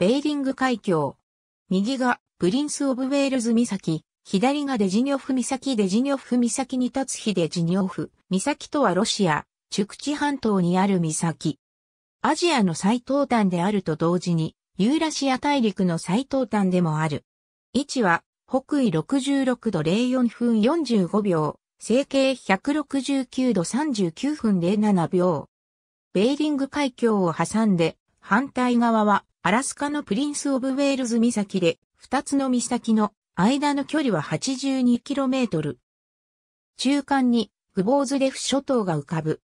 ベイリング海峡。右がプリンス・オブ・ウェールズ岬、左がデジニョフ岬デジニョフ岬に立つ日デジニョフ岬とはロシア、ク地半島にある岬。アジアの最東端であると同時に、ユーラシア大陸の最東端でもある。位置は、北緯66度04分45秒、整形169度39分07秒。ベーリング海峡を挟んで、反対側はアラスカのプリンス・オブ・ウェールズ岬で、二つの岬の間の距離は 82km。中間にグボーズレフ諸島が浮かぶ。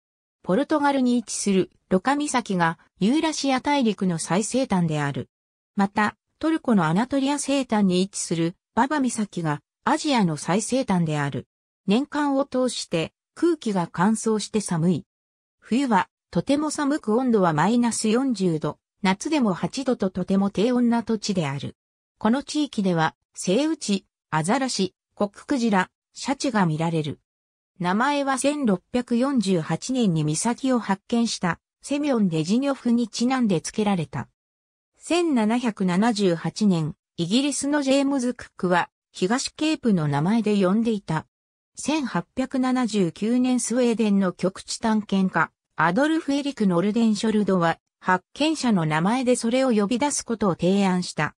ポルトガルに位置するロカ岬がユーラシア大陸の最西端である。また、トルコのアナトリア西端に位置するババ岬がアジアの最西端である。年間を通して空気が乾燥して寒い。冬はとても寒く温度はマイナス40度。夏でも8度ととても低温な土地である。この地域では、セイウチ、アザラシ、コッククジラ、シャチが見られる。名前は1648年に岬を発見したセミョン・デジニョフにちなんで付けられた。1778年、イギリスのジェームズ・クックは東ケープの名前で呼んでいた。1879年スウェーデンの極地探検家、アドルフ・エリク・ノルデンショルドは、発見者の名前でそれを呼び出すことを提案した。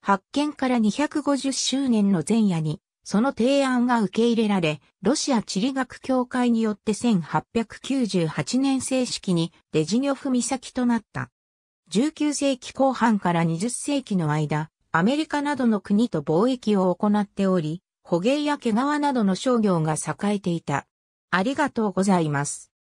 発見から250周年の前夜に、その提案が受け入れられ、ロシア地理学協会によって1898年正式にデジニョフ岬となった。19世紀後半から20世紀の間、アメリカなどの国と貿易を行っており、捕鯨や毛皮などの商業が栄えていた。ありがとうございます。